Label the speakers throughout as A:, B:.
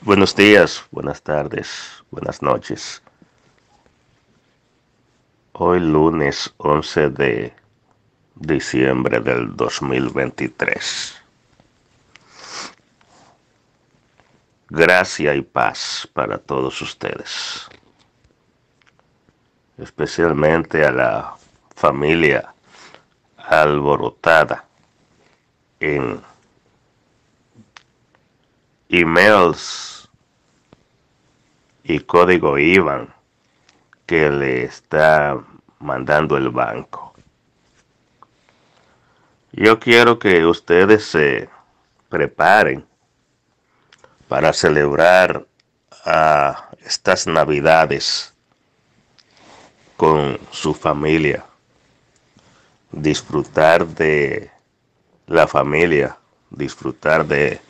A: Buenos días, buenas tardes, buenas noches. Hoy lunes 11 de diciembre del 2023. Gracia y paz para todos ustedes. Especialmente a la familia alborotada en emails y código IVAN que le está mandando el banco. Yo quiero que ustedes se preparen para celebrar ah, estas navidades con su familia, disfrutar de la familia, disfrutar de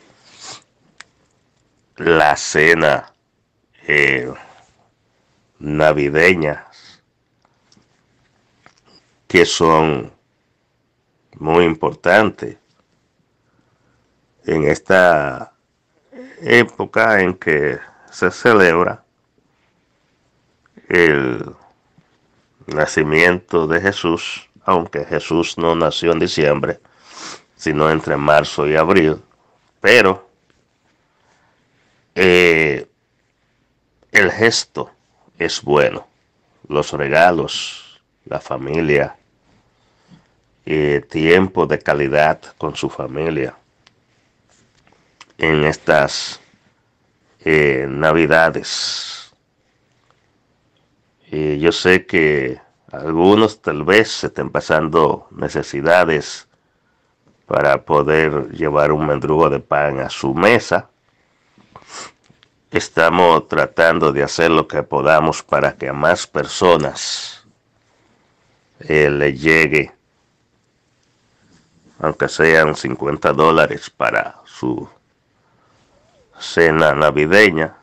A: la cena eh, ...navideña... que son muy importantes en esta época en que se celebra el nacimiento de Jesús, aunque Jesús no nació en diciembre, sino entre marzo y abril, pero eh, el gesto es bueno, los regalos, la familia, eh, tiempo de calidad con su familia en estas eh, navidades. yo sé que algunos tal vez estén pasando necesidades para poder llevar un mendrugo de pan a su mesa Estamos tratando de hacer lo que podamos para que a más personas eh, le llegue, aunque sean 50 dólares para su cena navideña.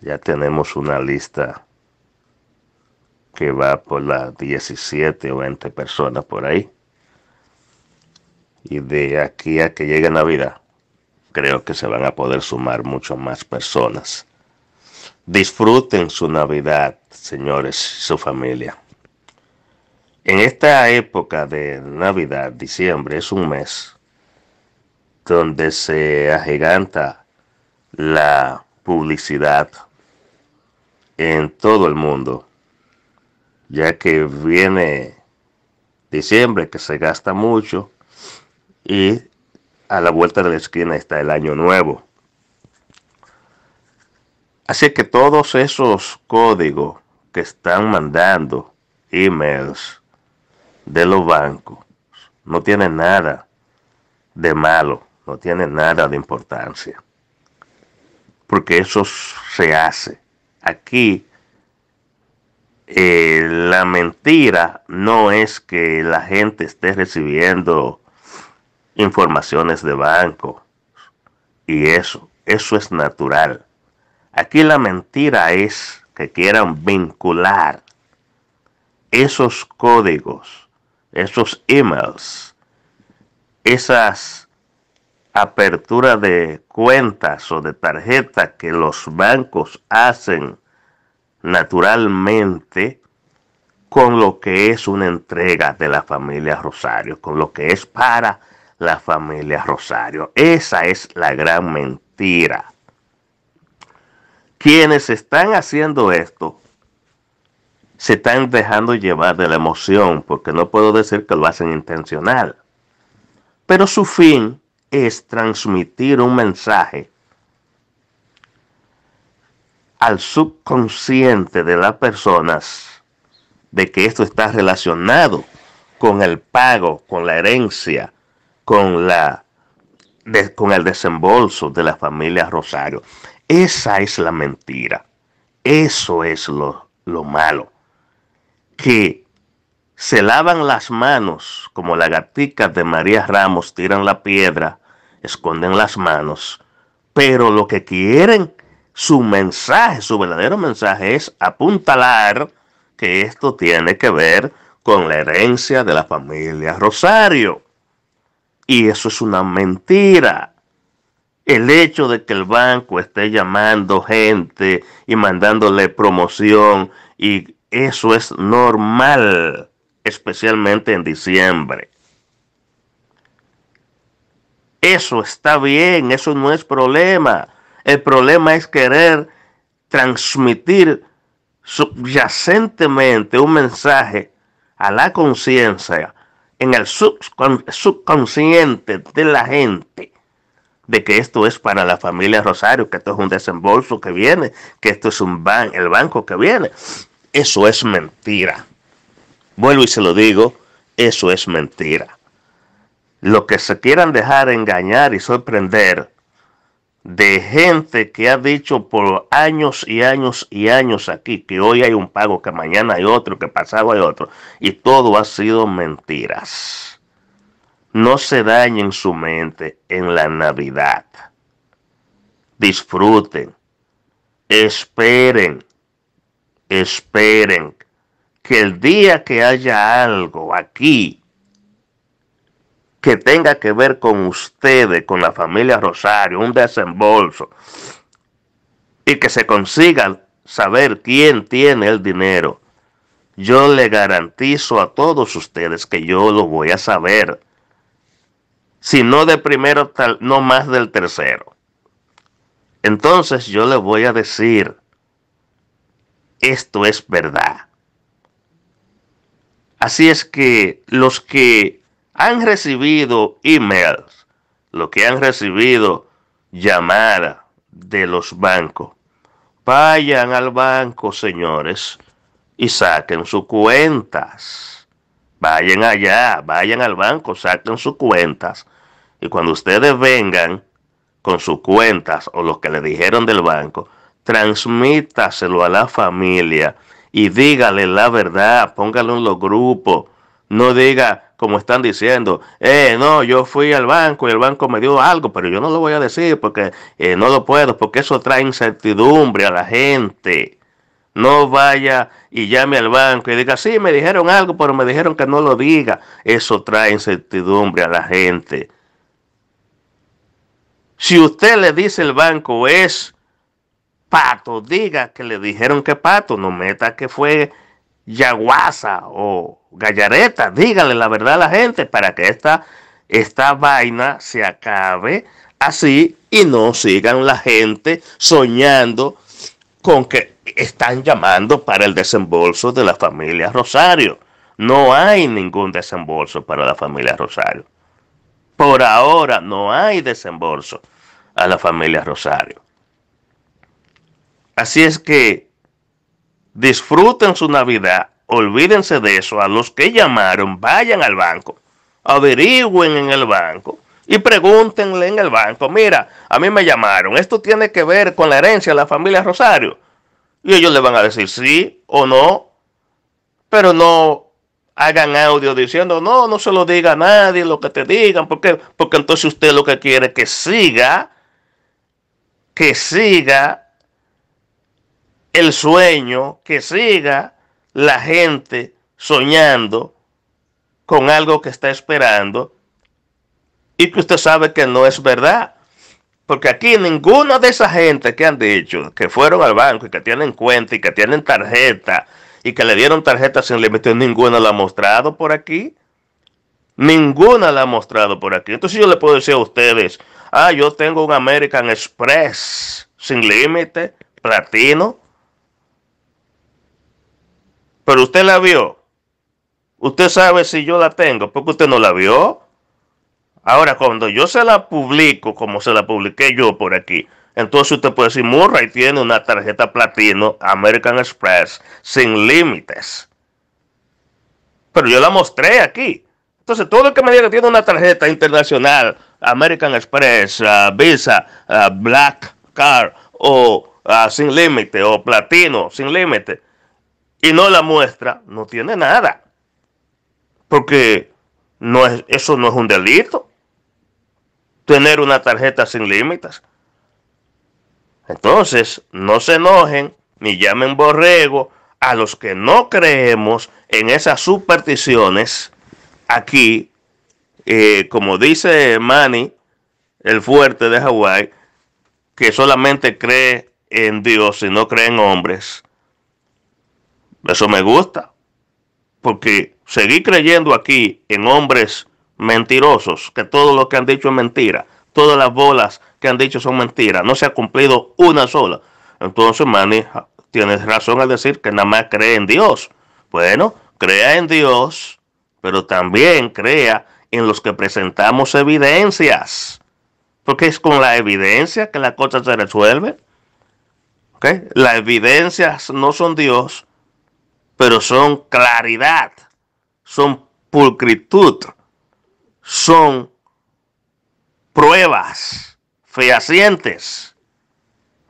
A: Ya tenemos una lista que va por las 17 o 20 personas por ahí. Y de aquí a que llegue Navidad creo que se van a poder sumar mucho más personas. Disfruten su Navidad, señores, su familia. En esta época de Navidad, diciembre, es un mes donde se agiganta la publicidad en todo el mundo, ya que viene diciembre que se gasta mucho y a la vuelta de la esquina está el año nuevo. Así que todos esos códigos que están mandando, emails de los bancos, no tienen nada de malo, no tienen nada de importancia. Porque eso se hace. Aquí eh, la mentira no es que la gente esté recibiendo informaciones de banco y eso. Eso es natural. Aquí la mentira es que quieran vincular esos códigos, esos emails, esas aperturas de cuentas o de tarjetas que los bancos hacen naturalmente con lo que es una entrega de la familia Rosario, con lo que es para la familia Rosario. Esa es la gran mentira. Quienes están haciendo esto se están dejando llevar de la emoción, porque no puedo decir que lo hacen intencional. Pero su fin es transmitir un mensaje al subconsciente de las personas de que esto está relacionado con el pago, con la herencia, con, la, con el desembolso de la familia Rosario. Esa es la mentira. Eso es lo, lo malo. Que se lavan las manos como la gatica de María Ramos, tiran la piedra, esconden las manos, pero lo que quieren, su mensaje, su verdadero mensaje es apuntalar que esto tiene que ver con la herencia de la familia Rosario. Y eso es una mentira. El hecho de que el banco esté llamando gente y mandándole promoción y eso es normal, especialmente en diciembre. Eso está bien, eso no es problema. El problema es querer transmitir subyacentemente un mensaje a la conciencia en el subconsciente de la gente de que esto es para la familia Rosario, que esto es un desembolso que viene, que esto es un ban el banco que viene. Eso es mentira. Vuelvo y se lo digo, eso es mentira. Lo que se quieran dejar engañar y sorprender de gente que ha dicho por años y años y años aquí que hoy hay un pago, que mañana hay otro, que pasado hay otro, y todo ha sido mentiras. No se dañen su mente en la Navidad. Disfruten, esperen, esperen que el día que haya algo aquí, que tenga que ver con ustedes, con la familia Rosario, un desembolso, y que se consiga saber quién tiene el dinero, yo le garantizo a todos ustedes que yo lo voy a saber. Si no de primero, tal, no más del tercero. Entonces yo le voy a decir, esto es verdad. Así es que los que han recibido emails, lo que han recibido llamada de los bancos. Vayan al banco, señores, y saquen sus cuentas. Vayan allá, vayan al banco, saquen sus cuentas. Y cuando ustedes vengan con sus cuentas o lo que le dijeron del banco, transmítaselo a la familia y dígale la verdad, póngalo en los grupos no diga, como están diciendo, eh, no, yo fui al banco y el banco me dio algo, pero yo no lo voy a decir porque eh, no lo puedo, porque eso trae incertidumbre a la gente. No vaya y llame al banco y diga, sí, me dijeron algo, pero me dijeron que no lo diga. Eso trae incertidumbre a la gente. Si usted le dice el banco es pato, diga que le dijeron que pato, no meta que fue yaguasa o Gallareta, dígale la verdad a la gente para que esta, esta vaina se acabe así y no sigan la gente soñando con que están llamando para el desembolso de la familia Rosario. No hay ningún desembolso para la familia Rosario. Por ahora no hay desembolso a la familia Rosario. Así es que disfruten su Navidad Olvídense de eso. A los que llamaron, vayan al banco. Averigüen en el banco y pregúntenle en el banco, mira, a mí me llamaron, esto tiene que ver con la herencia de la familia Rosario. Y ellos le van a decir sí o no, pero no hagan audio diciendo, no, no se lo diga a nadie lo que te digan, porque entonces usted lo que quiere es que siga, que siga el sueño, que siga la gente soñando con algo que está esperando y que usted sabe que no es verdad. Porque aquí ninguna de esa gente que han dicho que fueron al banco y que tienen cuenta y que tienen tarjeta y que le dieron tarjeta sin límite, ninguna la ha mostrado por aquí. Ninguna la ha mostrado por aquí. Entonces yo le puedo decir a ustedes, ah, yo tengo un American Express sin límite, platino, pero usted la vio. Usted sabe si yo la tengo, porque usted no la vio. Ahora, cuando yo se la publico, como se la publiqué yo por aquí, entonces usted puede decir, Murray tiene una tarjeta platino American Express sin límites. Pero yo la mostré aquí. Entonces, todo el que me diga que tiene una tarjeta internacional, American Express, ah, Visa, ah, Black Card o ah, sin límite o platino sin límite, y no la muestra, no tiene nada. Porque no eso no es un delito. Tener una tarjeta sin límites. Entonces, no se enojen ni llamen borrego a los que no creemos en esas supersticiones. Aquí, eh, como dice Manny, el fuerte de Hawái, que solamente cree en Dios y no cree en hombres. Eso me gusta. Porque seguir creyendo aquí en hombres mentirosos, que todo lo que han dicho es mentira, todas las bolas que han dicho son mentiras, no se ha cumplido una sola. Entonces, Manny, tienes razón al decir que nada más cree en Dios. Bueno, crea en Dios, pero también crea en los que presentamos evidencias. Porque es con la evidencia que la cosa se resuelve. ¿Okay? Las evidencias no son Dios, pero son claridad, son pulcritud, son pruebas fehacientes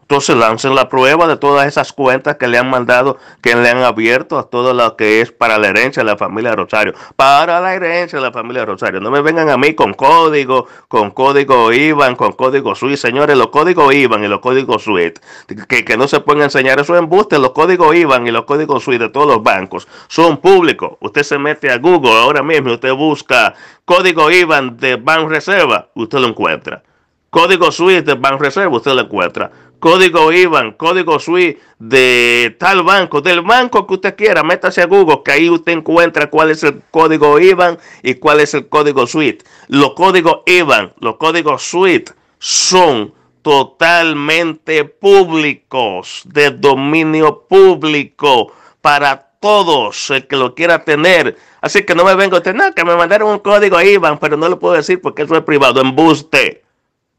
A: entonces lancen la prueba de todas esas cuentas que le han mandado, que le han abierto a todo lo que es para la herencia de la familia Rosario. Para la herencia de la familia Rosario. No me vengan a mí con código, con código IBAN, con código SWIFT. Señores, los códigos IBAN y los códigos SWIFT. Que, no se pueden enseñar esos embustes. Los códigos IBAN y los códigos SWIFT de todos los bancos son públicos. Usted se mete a Google ahora mismo, usted busca código IBAN de Bank Reserva, usted lo encuentra. Código SWIFT de Bank Reserva, usted lo encuentra código IBAN, código SWIFT de tal banco, del banco que usted quiera, métase a Google, que ahí usted encuentra cuál es el código IBAN y cuál es el código SWIFT. Los códigos IBAN, los códigos SWIFT son totalmente públicos, de dominio público para todos el que lo quiera tener. Así que no me vengo a tener que me mandaron un código IBAN, pero no lo puedo decir porque eso es privado. Embuste.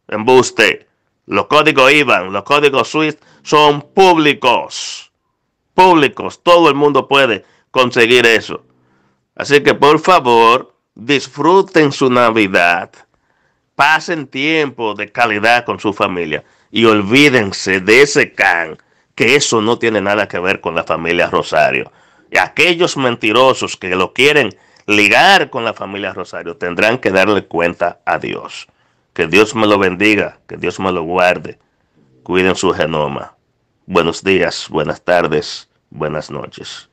A: Embuste. Los códigos IBAN, los códigos SWIFT son públicos. Públicos. Todo el mundo puede conseguir eso. Así que por favor, disfruten su Navidad. Pasen tiempo de calidad con su familia y olvídense de ese can, que eso no tiene nada que ver con la familia Rosario. Y aquellos mentirosos que lo quieren ligar con la familia Rosario tendrán que darle cuenta a Dios. Que Dios me lo bendiga, que Dios me lo guarde. Cuiden su genoma. Buenos días, buenas tardes, buenas noches.